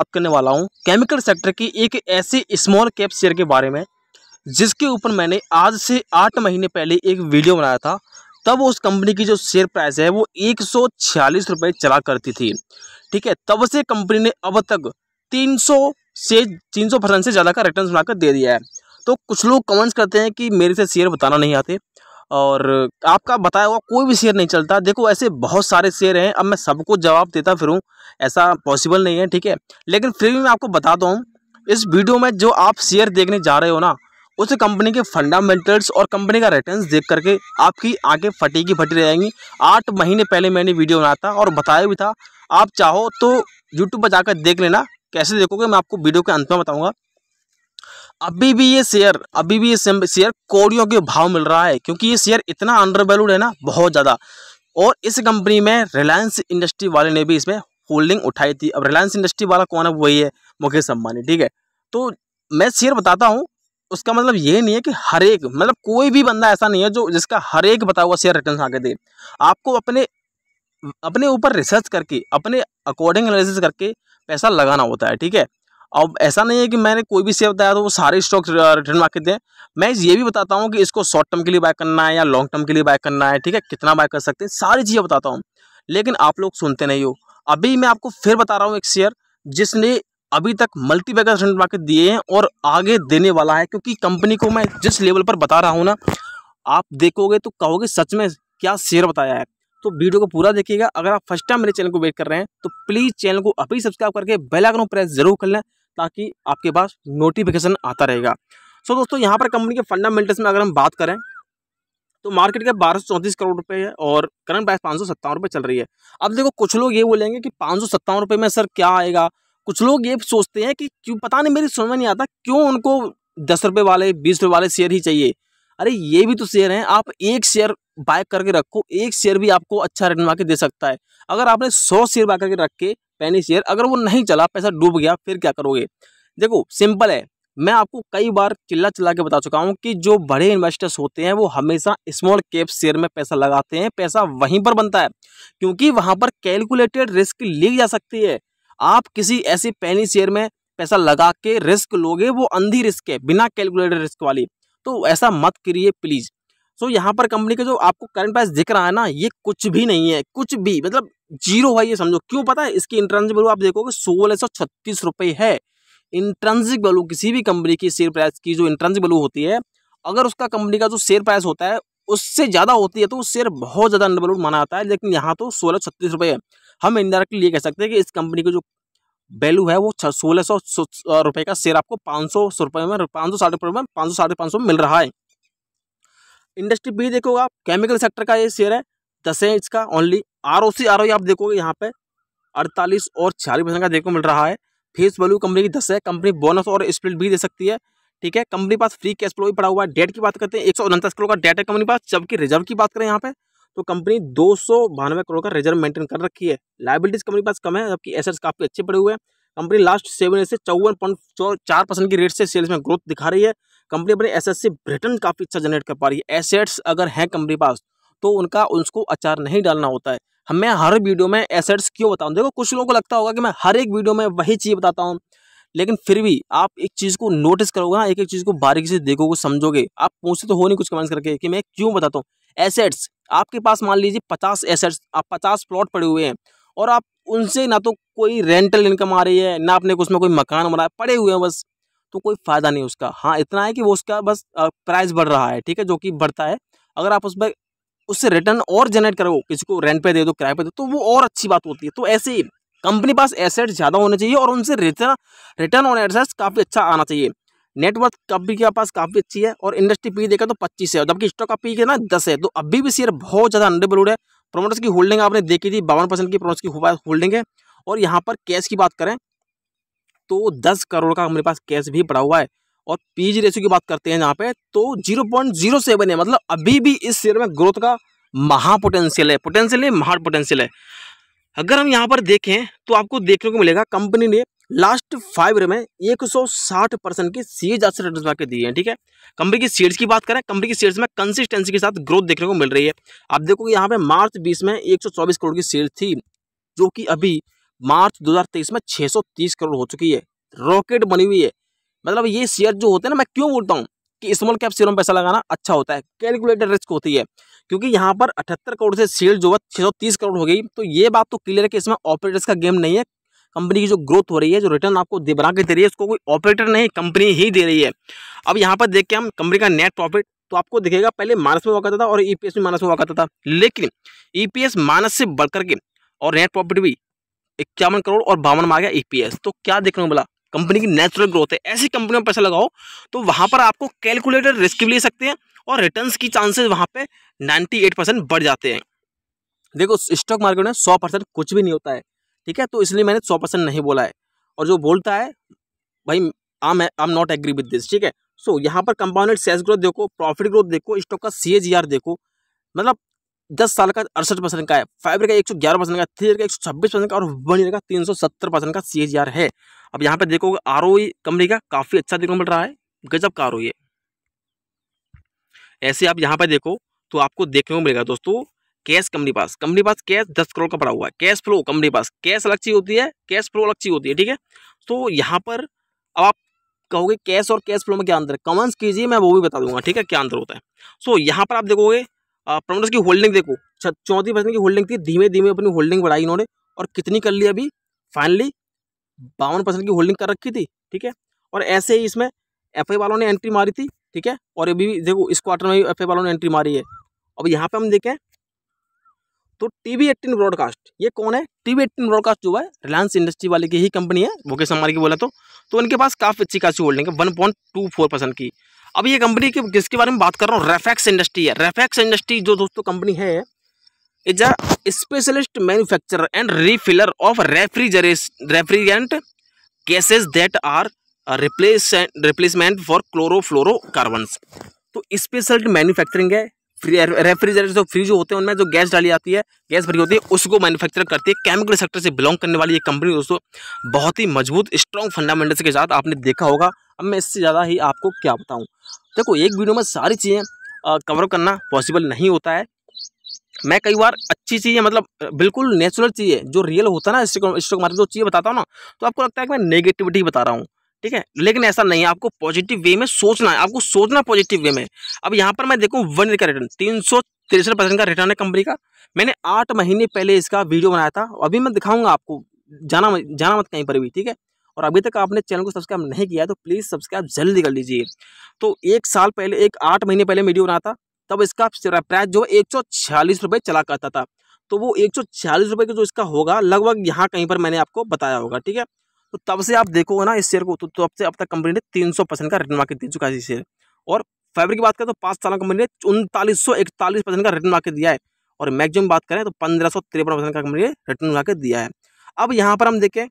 बात करने वाला हूँ केमिकल सेक्टर की एक ऐसे स्मॉल कैप शेयर के बारे में जिसके ऊपर मैंने आज से आठ महीने पहले एक वीडियो बनाया था तब उस कंपनी की जो शेयर प्राइस है वो एक सौ चला करती थी ठीक है तब से कंपनी ने अब तक 300 से 300 परसेंट से ज़्यादा का रिटर्न बनाकर दे दिया है तो कुछ लोग कमेंट्स करते हैं कि मेरे से शेयर बताना नहीं आते और आपका बताया हुआ कोई भी शेयर नहीं चलता देखो ऐसे बहुत सारे शेयर हैं अब मैं सबको जवाब देता हूँ ऐसा पॉसिबल नहीं है ठीक है लेकिन फिर भी मैं आपको बताता हूँ इस वीडियो में जो आप शेयर देखने जा रहे हो ना उस कंपनी के फंडामेंटल्स और कंपनी का रिटर्न्स देख करके आपकी आंखें फटी की फटी रह जाएंगी आठ महीने पहले मैंने वीडियो बनाया था और बताया भी था आप चाहो तो यूट्यूब पर जाकर देख लेना कैसे देखोगे मैं आपको वीडियो के अंत में बताऊँगा अभी भी ये शेयर अभी भी ये शेयर कौड़ियों के भाव मिल रहा है क्योंकि ये शेयर इतना अंडर वैल्यूड है ना बहुत ज़्यादा और इस कंपनी में रिलायंस इंडस्ट्री वाले ने भी इसमें होल्डिंग उठाई थी अब रिलायंस इंडस्ट्री वाला कौन है वही है मुकेश अंबानी ठीक है तो मैं शेयर बताता हूँ उसका मतलब ये नहीं है कि हर एक मतलब कोई भी बंदा ऐसा नहीं है जो जिसका हर एक बता हुआ शेयर रिटर्न आगे दे आपको अपने अपने ऊपर रिसर्च करके अपने अकॉर्डिंग एनालिसिस करके पैसा लगाना होता है ठीक है अब ऐसा नहीं है कि मैंने कोई भी शेयर बताया तो वो सारे स्टॉक रिटर्न मार्केट दें मैं ये भी बताता हूँ कि इसको शॉर्ट टर्म के लिए बाय करना है या लॉन्ग टर्म के लिए बाय करना है ठीक है कितना बाय कर सकते हैं सारी चीज़ें बताता हूँ लेकिन आप लोग सुनते नहीं हो अभी मैं आपको फिर बता रहा हूँ एक शेयर जिसने अभी तक मल्टीबैगर रिटर्न मार्केट दिए हैं और आगे देने वाला है क्योंकि कंपनी को मैं जिस लेवल पर बता रहा हूँ ना आप देखोगे तो कहोगे सच में क्या शेयर बताया है तो वीडियो को पूरा देखिएगा अगर आप फर्स्ट टाइम मेरे चैनल को वेट कर रहे हैं तो प्लीज़ चैनल को अभी सब्सक्राइब करके बेल आइकन प्रेस जरूर कर लें ताकि आपके पास नोटिफिकेशन आता रहेगा सो दोस्तों यहाँ पर कंपनी के फंडामेंटल्स में अगर हम बात करें तो मार्केट का बारह सौ चौंतीस करोड़ रुपए है और करंट प्राइस पाँच सौ सत्तावन रुपये चल रही है अब देखो कुछ लोग ये बोलेंगे कि पाँच सौ सत्तावन रुपये में सर क्या आएगा कुछ लोग ये सोचते हैं कि क्यों पता नहीं मेरी समझ में नहीं आता क्यों उनको दस रुपये वाले बीस रुपये वाले शेयर ही चाहिए अरे ये भी तो शेयर हैं आप एक शेयर बाय करके रखो एक शेयर भी आपको अच्छा रिटर्न आके दे सकता है अगर आपने सौ शेयर बाय करके रख के पैनी शेयर अगर वो नहीं चला पैसा डूब गया फिर क्या करोगे देखो सिंपल है मैं आपको कई बार चिल्ला चिल्ला के बता चुका हूँ कि जो बड़े इन्वेस्टर्स होते हैं वो हमेशा स्मॉल कैप शेयर में पैसा लगाते हैं पैसा वहीं पर बनता है क्योंकि वहाँ पर कैलकुलेटेड रिस्क ली जा सकती है आप किसी ऐसी पैनी शेयर में पैसा लगा के रिस्क लोगे वो अंधी रिस्क है बिना कैलकुलेटेड रिस्क वाली तो ऐसा मत करिए प्लीज़ सो so, यहाँ पर कंपनी का जो आपको करंट प्राइस दिख रहा है ना ये कुछ भी नहीं है कुछ भी मतलब जीरो है ये समझो क्यों पता है इसकी इंट्रेंसिक वैल्यू आप देखोगे सोलह सौ छत्तीस रुपये है इंट्रेंसिक वैल्यू किसी भी कंपनी की शेयर प्राइस की जो इंट्रेंसिक वैल्यू होती है अगर उसका कंपनी का जो शेयर प्राइस होता है उससे ज़्यादा होती है तो शेयर बहुत ज़्यादा वैल्यू माना जाता है लेकिन यहाँ तो सोलह छत्तीस रुपये है हम इनडायरेक्टली ये कह सकते हैं कि इस कंपनी की जो वैल्यू है वो सोलह सौ रुपये का शेयर आपको पाँच सौ रुपये में पाँच सौ साठ रुपये में पाँच सौ साढ़े पाँच सौ मिल रहा है इंडस्ट्री बी देखोगे आप केमिकल सेक्टर का ये शेयर है दस है इसका only R O C R O आप देखोगे यहाँ पे अड़तालीस और छियालीस परसेंट का देखो मिल रहा है फेस वैल्यू कंपनी की दस है कंपनी बोनस और स्प्लिट भी दे सकती है ठीक है कंपनी पास फ्री कैश फ्लो भी पड़ा हुआ है डेट की बात करते हैं एक सौ उनतीस करोड़ का डेट है कंपनी पास जबकि रिजर्व की बात करें यहाँ पे तो कंपनी दो सौ बानवे करोड़ का रिजर्व मेंटेन कर रखी है लाइबिलिटीज कंपनी पास कम है जबकि एसेट्स काफ़ी अच्छे पड़े हुए हैं कंपनी लास्ट सेवन ईयर से चौवन पॉइंट चार परसेंट की रेट से सेल्स में ग्रोथ दिखा रही है कंपनी अपने एसेट्स से रिटर्न काफ़ी अच्छा जनरेट कर पा रही है एसेट्स अगर हैं कंपनी पास तो उनका उसको अचार नहीं डालना होता है हमें हर वीडियो में एसेट्स क्यों बताऊँ देखो कुछ लोगों को लगता होगा कि मैं हर एक वीडियो में वही चीज़ बताता हूँ लेकिन फिर भी आप एक चीज़ को नोटिस करोगे ना एक एक चीज़ को बारीकी से देखोगे समझोगे आप पूछते तो हो नहीं कुछ कमेंट्स करके कि मैं क्यों बताता हूँ एसेट्स आपके पास मान लीजिए पचास एसेट्स आप पचास प्लॉट पड़े हुए हैं और आप उनसे ना तो कोई रेंटल इनकम आ रही है ना आपने उसमें कोई मकान बनाया पड़े हुए हैं बस तो कोई फ़ायदा नहीं उसका हाँ इतना है कि वो उसका बस प्राइस बढ़ रहा है ठीक है जो कि बढ़ता है अगर आप उस पर उससे रिटर्न और जनरेट करो किसी को रेंट पे दे दो किराए पे दो तो वो और अच्छी बात होती है तो ऐसे ही कंपनी पास एसेट्स ज़्यादा होने चाहिए और उनसे रिटर्न रिटर्न ऑन एसेट्स काफ़ी अच्छा आना चाहिए नेटवर्थ कंपनी के पास काफ़ी अच्छी है और इंडस्ट्री पी देखा तो पच्चीस है जबकि स्टॉक का पी के ना दस है तो अभी भी शेयर बहुत ज़्यादा अंडरबलूड है प्रोमोटर्स की होल्डिंग आपने देखी थी बावन परसेंट की प्रोमोटर्स की होल्डिंग है और यहाँ पर कैश की बात करें तो दस करोड़ का हमारे पास कैश भी पड़ा हुआ है और पीजी जी की बात करते हैं यहाँ पे तो जीरो पॉइंट जीरो सेवन है मतलब अभी भी इस शेयर में ग्रोथ का महा पोटेंशियल है पोटेंशियल है पोटेंशियल है अगर हम यहाँ पर देखें तो आपको देखने को मिलेगा कंपनी ने लास्ट फाइव ईयर में साठ परसेंट की सीज अच्छे रिटर्न के दिए हैं ठीक है कंपनी की शेयर्स की बात करें कंपनी की शेयर्स में कंसिस्टेंसी के साथ ग्रोथ देखने को मिल रही है आप कि यहाँ पे मार्च बीस में एक सौ चौबीस करोड़ की शेयर थी जो कि अभी मार्च दो हजार तेईस में सौ तीस करोड़ हो चुकी है रॉकेट बनी हुई है मतलब ये शेयर जो होते हैं ना मैं क्यों बोलता हूँ कि स्मॉल कैप शेयर में पैसा लगाना अच्छा होता है कैलकुलेटेड रिस्क होती है क्योंकि यहाँ पर अठहत्तर करोड़ से शेयर जो है छः करोड़ हो गई तो ये बात तो क्लियर है कि इसमें ऑपरेटर्स का गेम नहीं है कंपनी की जो ग्रोथ हो रही है जो रिटर्न आपको दे बना के दे रही है उसको कोई ऑपरेटर नहीं कंपनी ही दे रही है अब यहाँ पर देख के हम कंपनी का नेट प्रॉफिट तो आपको दिखेगा पहले माइनस में हुआ करता था और ईपीएस e में माइनस में हुआ करता था लेकिन ईपीएस e माइनस से बढ़कर के और नेट प्रॉफिट भी इक्यावन करोड़ और बावन में आ गया ईपीएस e तो क्या देखने को मिला कंपनी की नेचुरल ग्रोथ है ऐसी कंपनी में पैसा लगाओ तो वहाँ पर आपको कैलकुलेटर रिस्क भी ले सकते हैं और रिटर्न की चांसेस वहाँ पर नाइन्टी परसेंट बढ़ जाते हैं देखो स्टॉक मार्केट में सौ परसेंट कुछ भी नहीं होता है ठीक है तो इसलिए मैंने सौ परसेंट नहीं बोला है और जो बोलता है भाई I'm am not agree with this ठीक है सो so, यहाँ पर कंपाउंडेड सेल्स ग्रोथ देखो प्रॉफिट ग्रोथ देखो स्टॉक का सी देखो मतलब दस साल का अड़सठ परसेंट का है फाइव का एक सौ ग्यारह परसेंट का थ्री ईयर का एक सौ छब्बीस परसेंट का और वन ईयर का तीन सौ सत्तर परसेंट का सी है अब यहाँ पे देखोगे आर ओ कंपनी का काफ़ी अच्छा देखने मिल रहा है गजब का आर e ऐसे आप यहाँ पे देखो तो आपको देखने को मिलेगा दोस्तों कैश कंपनी पास कंपनी पास कैश दस करोड़ का पड़ा हुआ है कैश फ्लो कंपनी पास कैश अलग चीज होती है कैश फ्लो अलग चीज होती है ठीक है तो यहाँ पर अब आप कहोगे कैश और कैश फ्लो में क्या अंतर है कमेंट्स कीजिए मैं वो भी बता दूंगा ठीक है क्या अंतर होता है सो यहाँ पर आप देखोगे प्रमोटर्स की होल्डिंग देखो चौंतीस परसेंट की होल्डिंग थी धीमे धीमे अपनी होल्डिंग बढ़ाई इन्होंने और कितनी कर ली अभी फाइनली बावन परसेंट की होल्डिंग कर रखी थी ठीक है और ऐसे ही इसमें एफ वालों ने एंट्री मारी थी ठीक है और अभी देखो इस क्वार्टर में भी एफ वालों ने एंट्री मारी है अब यहाँ पर हम देखें तो टीवी एट्टीन ब्रॉडकास्ट ये कौन है टीवी एट्टीन ब्रॉडकास्ट जो है रिलायंस इंडस्ट्री वाले की ही कंपनी है मुकेश अंबानी की बोला तो तो इनके पास काफ़ी अच्छी खासी होल्डिंग है one point two four percent की अब ये कंपनी की किसके बारे में बात कर रहा हूँ रेफेक्स इंडस्ट्री है रेफेक्स इंडस्ट्री जो दोस्तों कंपनी है is a specialist manufacturer and refiller of refrigerants refrigerant gases that are replace replacement for chlorofluorocarbons तो स्पेशल मैन्युफैक्चरिंग है रेफ्रिजरेटर जो फ्रिज होते हैं उनमें जो गैस डाली जाती है गैस भरी होती है उसको मैन्युफैक्चर करती है केमिकल सेक्टर से बिलोंग करने वाली ये कंपनी दोस्तों बहुत ही मजबूत स्ट्रॉन्ग फंडामेंटल्स के साथ आपने देखा होगा अब मैं इससे ज़्यादा ही आपको क्या बताऊँ देखो एक वीडियो में सारी चीज़ें कवर करना पॉसिबल नहीं होता है मैं कई बार अच्छी चीज़ें मतलब बिल्कुल नेचुरल चीज़ें जो रियल होता है ना स्टॉक मार्केट जो चीज़ें बताता हूँ ना तो आपको लगता है कि मैं नेगेटिविटी बता रहा हूँ ठीक है लेकिन ऐसा नहीं है आपको पॉजिटिव वे में सोचना है आपको सोचना पॉजिटिव वे में अब यहाँ पर मैं देखूँ वन ईयर का रिटर्न तीन सौ तिरसठ परसेंट का रिटर्न है कंपनी का मैंने आठ महीने पहले इसका वीडियो बनाया था अभी मैं दिखाऊंगा आपको जाना जाना मत कहीं पर भी ठीक है और अभी तक आपने चैनल को सब्सक्राइब नहीं किया तो प्लीज़ सब्सक्राइब जल्दी कर लीजिए तो एक साल पहले एक आठ महीने पहले वीडियो बनाया था तब इसका प्राइस जो एक सौ छियालीस रुपये चला करता था तो वो एक सौ छियालीस रुपये का जो इसका होगा लगभग यहाँ कहीं पर मैंने आपको बताया होगा ठीक है तो तब से आप देखोगे ना इस शेयर को तो तब से अब तक कंपनी ने तीन सौ परसेंट का रिटर्न मार्केट दे चुका है इस शेयर और फेबर की बात करें तो पाँच साल में कंपनी ने उनतालीस सौ इकतालीस परसेंट का रिटर्न मार्केट दिया है और मैक्सिमम बात करें तो पंद्रह सौ तिरपन परसेंट का कंपनी ने रिटर्न मार्केट दिया है अब यहाँ पर हम देखें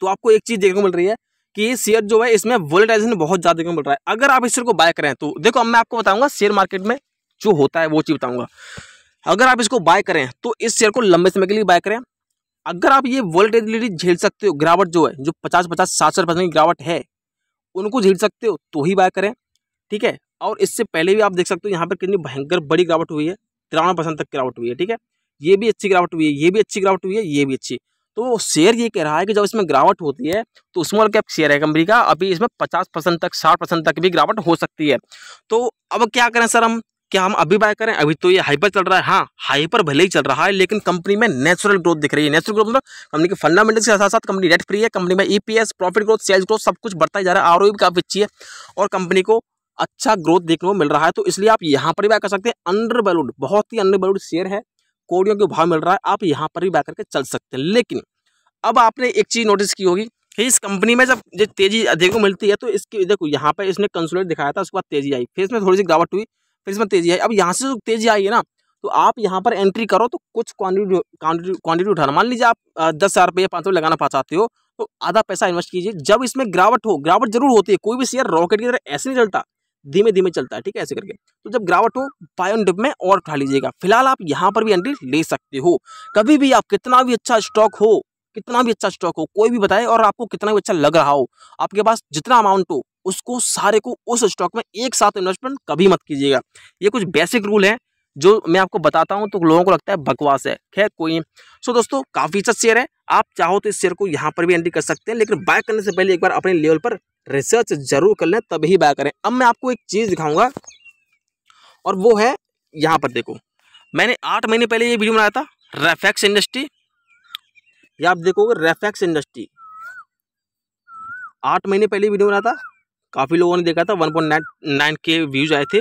तो आपको एक चीज़ देखने को मिल रही है कि शेयर जो है इसमें वोलेटाइजेशन बहुत ज़्यादा देखने को मिल रहा है अगर आप इस शेयर को बाय करें तो देखो अब मैं आपको बताऊँगा शेयर मार्केट में जो होता है वो चीज़ बताऊँगा अगर आप इसको बाय करें तो इस शेयर को लंबे समय के लिए बाय करें अगर आप ये वोल्टेबिलिटी झेल सकते हो गिरावट जो है जो पचास पचास सात सौ परसेंट की गिरावट है उनको झेल सकते हो तो ही बाय करें ठीक है और इससे पहले भी आप देख सकते हो यहाँ पर कितनी भयंकर बड़ी गिरावट हुई है तिरानवे परसेंट तक गिरावट हुई है ठीक है ये भी अच्छी गिरावट हुई है ये भी अच्छी गिरावट हुई है ये भी अच्छी तो शेयर ये कह रहा है कि जब इसमें गिरावट होती है तो उसमें कैप शेयर है कंपनी का अभी इसमें पचास परसेंट तक साठ परसेंट तक भी गिरावट हो सकती है तो अब क्या करें सर हम कि हम अभी बाय करें अभी तो ये हाइपर चल रहा है हाँ हाइपर भले ही चल रहा है लेकिन कंपनी में नेचुरल ग्रोथ दिख रही है नेचुरल ग्रोथ मतलब कंपनी के फंडामेंटल्स के साथ साथ कंपनी डेट फ्री है कंपनी में EPS profit growth sales growth सब कुछ बढ़ता ही जा रहा है आर e भी काफ़ी अच्छी है और कंपनी को अच्छा ग्रोथ देखने को मिल रहा है तो इसलिए आप यहाँ पर भी बाय कर सकते हैं अंडर बैलूड बहुत ही अंडर बैलूड शेयर है कोड़ियों के भाव मिल रहा है आप यहाँ पर भी बाय करके चल सकते हैं लेकिन अब आपने एक चीज़ नोटिस की होगी कि इस कंपनी में जब तेज़ी देखो मिलती है तो इसकी देखो यहाँ पर इसने कंसोलेट दिखाया था उसके बाद तेज़ी आई फिर इसमें थोड़ी सी गिरावट हुई फिर इसमें तेजी आई अब यहाँ से जो तेजी आई है ना तो आप यहाँ पर एंट्री करो तो कुछ क्वान्टिटी क्वान्टिटी उठाना मान लीजिए आप दस हज़ार रुपये पाँच सौ लगाना चाहते हो तो आधा पैसा इन्वेस्ट कीजिए जब इसमें गिरावट हो गिरावट जरूर होती है कोई भी शेयर रॉकेट की तरह ऐसे नहीं चलता धीमे धीमे चलता है ठीक है ऐसे करके तो जब गिरावट हो बायोन डिप में और उठा लीजिएगा फिलहाल आप यहाँ पर भी एंट्री ले सकते हो कभी भी आप कितना भी अच्छा स्टॉक हो कितना भी अच्छा स्टॉक हो कोई भी बताए और आपको कितना भी अच्छा लग रहा हो आपके पास जितना अमाउंट हो उसको सारे को उस स्टॉक में एक साथ इन्वेस्टमेंट कभी मत कीजिएगा ये कुछ बेसिक रूल है जो मैं आपको बताता हूँ तो लोगों को लगता है बकवास है खैर कोई सो so, दोस्तों काफ़ी अच्छा शेयर है आप चाहो तो इस शेयर को यहाँ पर भी एंट्री कर सकते हैं लेकिन बाय करने से पहले एक बार अपने लेवल पर रिसर्च जरूर कर लें तभी बाय करें अब मैं आपको एक चीज़ दिखाऊंगा और वो है यहाँ पर देखो मैंने आठ महीने पहले ये वीडियो बनाया था रेफेक्स इंडस्ट्री या आप देखोगे रेफेक्स इंडस्ट्री आठ महीने पहले वीडियो बनाया था काफ़ी लोगों ने देखा था नाइन के व्यूज आए थे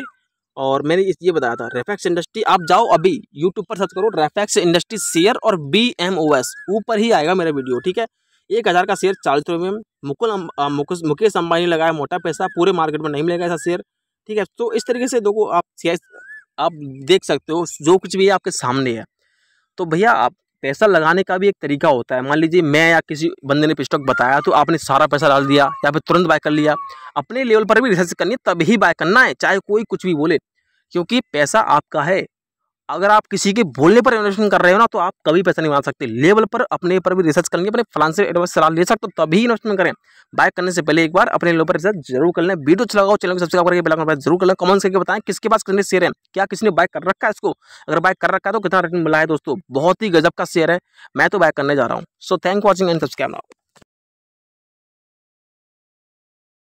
और मैंने ये बताया था रेफेक्स इंडस्ट्री आप जाओ अभी यूट्यूब पर सर्च करो रेफेक्स इंडस्ट्री शेयर और बी एम ओ एस ऊपर ही आएगा मेरा वीडियो ठीक है एक हज़ार का शेयर चालीस रुपये में अं, अं, मुकुल मुकेश अंबानी लगाया मोटा पैसा पूरे मार्केट में नहीं मिलेगा ऐसा शेयर ठीक है तो इस तरीके से देखो आप आप देख सकते हो जो कुछ भी आपके सामने है तो भैया आप पैसा लगाने का भी एक तरीका होता है मान लीजिए मैं या किसी बंदे ने स्टॉक बताया तो आपने सारा पैसा डाल दिया या फिर तुरंत बाय कर लिया अपने लेवल पर भी रिसर्च करनी है तभी बाय करना है चाहे कोई कुछ भी बोले क्योंकि पैसा आपका है अगर आप किसी के बोलने पर इन्वेस्टमेंट कर रहे हो ना तो आप कभी पैसा नहीं बना सकते लेवल पर अपने पर भी रिसर्च करेंगे अपने से एडवाइस सलाह ले सकते हो तभी इन्वेस्टमेंट करें बाय करने से पहले एक बार अपने लेवल पर रिसर्च जरूर कर लें वीडियो अच्छा लगाओ चैनल को सब्सक्राइब करके बेल आइकन जरूर कर लें कमेंट करके बताएं किसके पास कितने शेयर है क्या किसी ने बाय कर रखा है इसको अगर बाय कर रखा है तो कितना रिटर्न मिला है दोस्तों बहुत ही गजब का शेयर है मैं तो बाय करने जा रहा हूँ so thank watching and subscribe